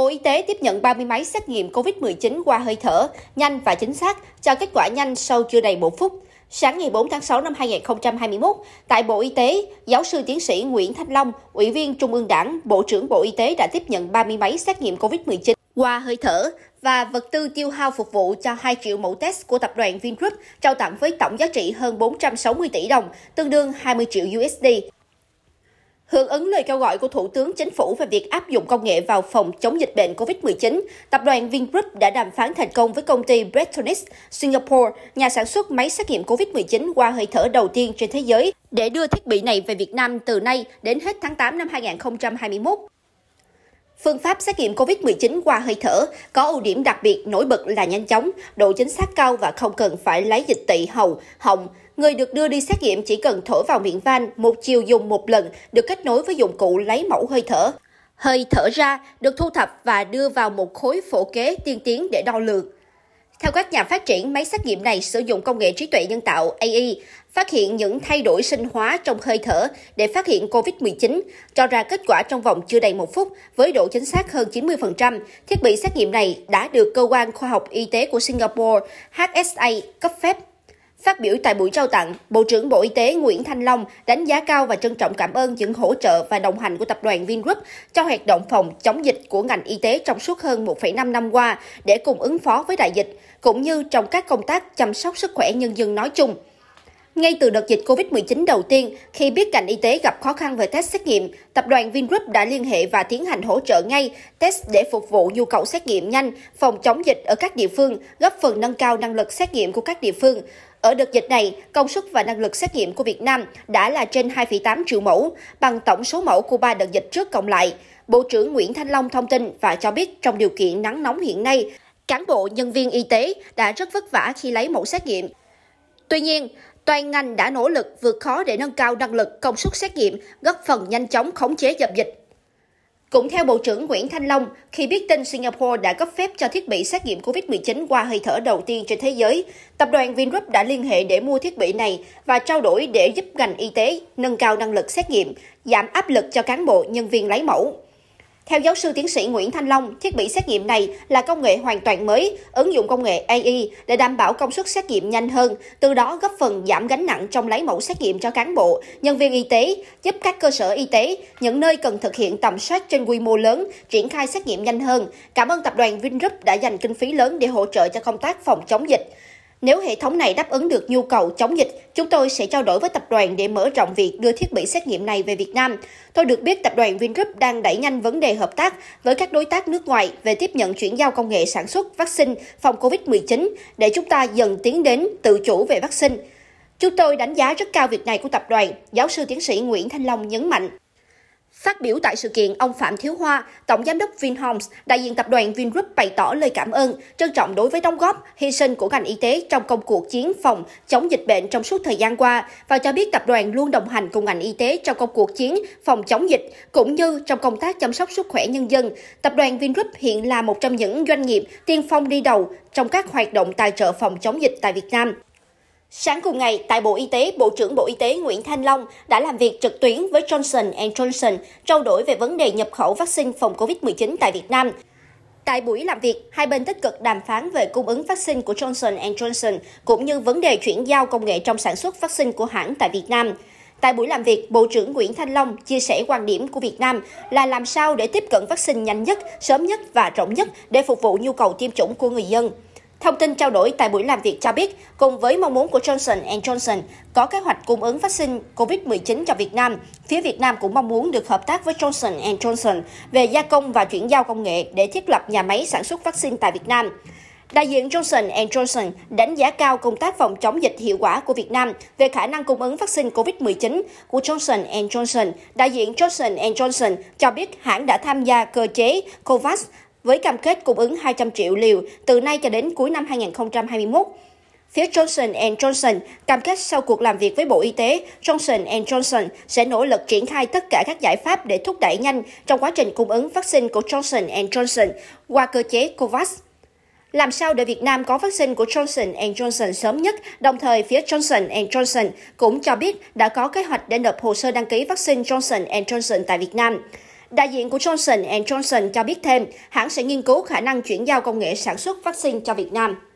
Bộ Y tế tiếp nhận 30 máy xét nghiệm COVID-19 qua hơi thở, nhanh và chính xác, cho kết quả nhanh sau chưa đầy 1 phút. Sáng ngày 4 tháng 6 năm 2021, tại Bộ Y tế, giáo sư tiến sĩ Nguyễn Thanh Long, Ủy viên Trung ương Đảng, Bộ trưởng Bộ Y tế đã tiếp nhận 30 máy xét nghiệm COVID-19 qua hơi thở và vật tư tiêu hao phục vụ cho 2 triệu mẫu test của tập đoàn Vingroup trao tặng với tổng giá trị hơn 460 tỷ đồng, tương đương 20 triệu USD. Hưởng ứng lời kêu gọi của Thủ tướng Chính phủ về việc áp dụng công nghệ vào phòng chống dịch bệnh COVID-19, tập đoàn Vingroup đã đàm phán thành công với công ty Bretonix Singapore, nhà sản xuất máy xét nghiệm COVID-19 qua hơi thở đầu tiên trên thế giới, để đưa thiết bị này về Việt Nam từ nay đến hết tháng 8 năm 2021. Phương pháp xét nghiệm COVID-19 qua hơi thở có ưu điểm đặc biệt nổi bật là nhanh chóng, độ chính xác cao và không cần phải lấy dịch tị hầu, họng. Người được đưa đi xét nghiệm chỉ cần thổi vào miệng van một chiều dùng một lần, được kết nối với dụng cụ lấy mẫu hơi thở. Hơi thở ra được thu thập và đưa vào một khối phổ kế tiên tiến để đo lường. Theo các nhà phát triển, máy xét nghiệm này sử dụng công nghệ trí tuệ nhân tạo AI phát hiện những thay đổi sinh hóa trong hơi thở để phát hiện COVID-19, cho ra kết quả trong vòng chưa đầy một phút với độ chính xác hơn 90%. Thiết bị xét nghiệm này đã được Cơ quan Khoa học Y tế của Singapore HSA cấp phép Phát biểu tại buổi trao tặng, Bộ trưởng Bộ Y tế Nguyễn Thanh Long đánh giá cao và trân trọng cảm ơn những hỗ trợ và đồng hành của tập đoàn Vingroup cho hoạt động phòng chống dịch của ngành y tế trong suốt hơn 1,5 năm qua để cùng ứng phó với đại dịch, cũng như trong các công tác chăm sóc sức khỏe nhân dân nói chung. Ngay từ đợt dịch COVID-19 đầu tiên, khi biết ngành y tế gặp khó khăn về test xét nghiệm, tập đoàn Vingroup đã liên hệ và tiến hành hỗ trợ ngay test để phục vụ nhu cầu xét nghiệm nhanh, phòng chống dịch ở các địa phương, góp phần nâng cao năng lực xét nghiệm của các địa phương. Ở đợt dịch này, công suất và năng lực xét nghiệm của Việt Nam đã là trên 2,8 triệu mẫu, bằng tổng số mẫu của ba đợt dịch trước cộng lại. Bộ trưởng Nguyễn Thanh Long thông tin và cho biết trong điều kiện nắng nóng hiện nay, cán bộ nhân viên y tế đã rất vất vả khi lấy mẫu xét nghiệm. Tuy nhiên, Toàn ngành đã nỗ lực vượt khó để nâng cao năng lực công suất xét nghiệm, góp phần nhanh chóng khống chế dập dịch. Cũng theo Bộ trưởng Nguyễn Thanh Long, khi biết tin Singapore đã cấp phép cho thiết bị xét nghiệm COVID-19 qua hơi thở đầu tiên trên thế giới, tập đoàn Vingroup đã liên hệ để mua thiết bị này và trao đổi để giúp ngành y tế nâng cao năng lực xét nghiệm, giảm áp lực cho cán bộ, nhân viên lấy mẫu. Theo giáo sư tiến sĩ Nguyễn Thanh Long, thiết bị xét nghiệm này là công nghệ hoàn toàn mới, ứng dụng công nghệ AI để đảm bảo công suất xét nghiệm nhanh hơn, từ đó góp phần giảm gánh nặng trong lấy mẫu xét nghiệm cho cán bộ, nhân viên y tế, giúp các cơ sở y tế, những nơi cần thực hiện tầm soát trên quy mô lớn, triển khai xét nghiệm nhanh hơn. Cảm ơn tập đoàn Vingroup đã dành kinh phí lớn để hỗ trợ cho công tác phòng chống dịch. Nếu hệ thống này đáp ứng được nhu cầu chống dịch, chúng tôi sẽ trao đổi với tập đoàn để mở rộng việc đưa thiết bị xét nghiệm này về Việt Nam. Tôi được biết tập đoàn Vingroup đang đẩy nhanh vấn đề hợp tác với các đối tác nước ngoài về tiếp nhận chuyển giao công nghệ sản xuất vaccine phòng COVID-19 để chúng ta dần tiến đến tự chủ về vaccine. Chúng tôi đánh giá rất cao việc này của tập đoàn, giáo sư tiến sĩ Nguyễn Thanh Long nhấn mạnh. Phát biểu tại sự kiện, ông Phạm Thiếu Hoa, Tổng Giám đốc Vinhomes, đại diện tập đoàn Vingroup bày tỏ lời cảm ơn, trân trọng đối với đóng góp, hy sinh của ngành y tế trong công cuộc chiến phòng chống dịch bệnh trong suốt thời gian qua và cho biết tập đoàn luôn đồng hành cùng ngành y tế trong công cuộc chiến phòng chống dịch cũng như trong công tác chăm sóc sức khỏe nhân dân. Tập đoàn Vingroup hiện là một trong những doanh nghiệp tiên phong đi đầu trong các hoạt động tài trợ phòng chống dịch tại Việt Nam. Sáng cùng ngày, tại Bộ Y tế, Bộ trưởng Bộ Y tế Nguyễn Thanh Long đã làm việc trực tuyến với Johnson Johnson trao đổi về vấn đề nhập khẩu vaccine phòng COVID-19 tại Việt Nam. Tại buổi làm việc, hai bên tích cực đàm phán về cung ứng vaccine của Johnson Johnson cũng như vấn đề chuyển giao công nghệ trong sản xuất vaccine của hãng tại Việt Nam. Tại buổi làm việc, Bộ trưởng Nguyễn Thanh Long chia sẻ quan điểm của Việt Nam là làm sao để tiếp cận vaccine nhanh nhất, sớm nhất và rộng nhất để phục vụ nhu cầu tiêm chủng của người dân. Thông tin trao đổi tại buổi làm việc cho biết, cùng với mong muốn của Johnson Johnson có kế hoạch cung ứng vaccine COVID-19 cho Việt Nam, phía Việt Nam cũng mong muốn được hợp tác với Johnson Johnson về gia công và chuyển giao công nghệ để thiết lập nhà máy sản xuất vaccine tại Việt Nam. Đại diện Johnson Johnson đánh giá cao công tác phòng chống dịch hiệu quả của Việt Nam về khả năng cung ứng vaccine COVID-19 của Johnson Johnson. Đại diện Johnson Johnson cho biết hãng đã tham gia cơ chế COVAX với cam kết cung ứng 200 triệu liều từ nay cho đến cuối năm 2021. Phía Johnson Johnson cam kết sau cuộc làm việc với Bộ Y tế, Johnson Johnson sẽ nỗ lực triển khai tất cả các giải pháp để thúc đẩy nhanh trong quá trình cung ứng vaccine của Johnson Johnson qua cơ chế COVAX. Làm sao để Việt Nam có vaccine của Johnson Johnson sớm nhất, đồng thời phía Johnson Johnson cũng cho biết đã có kế hoạch để nộp hồ sơ đăng ký vaccine Johnson Johnson tại Việt Nam. Đại diện của Johnson Johnson cho biết thêm, hãng sẽ nghiên cứu khả năng chuyển giao công nghệ sản xuất vaccine cho Việt Nam.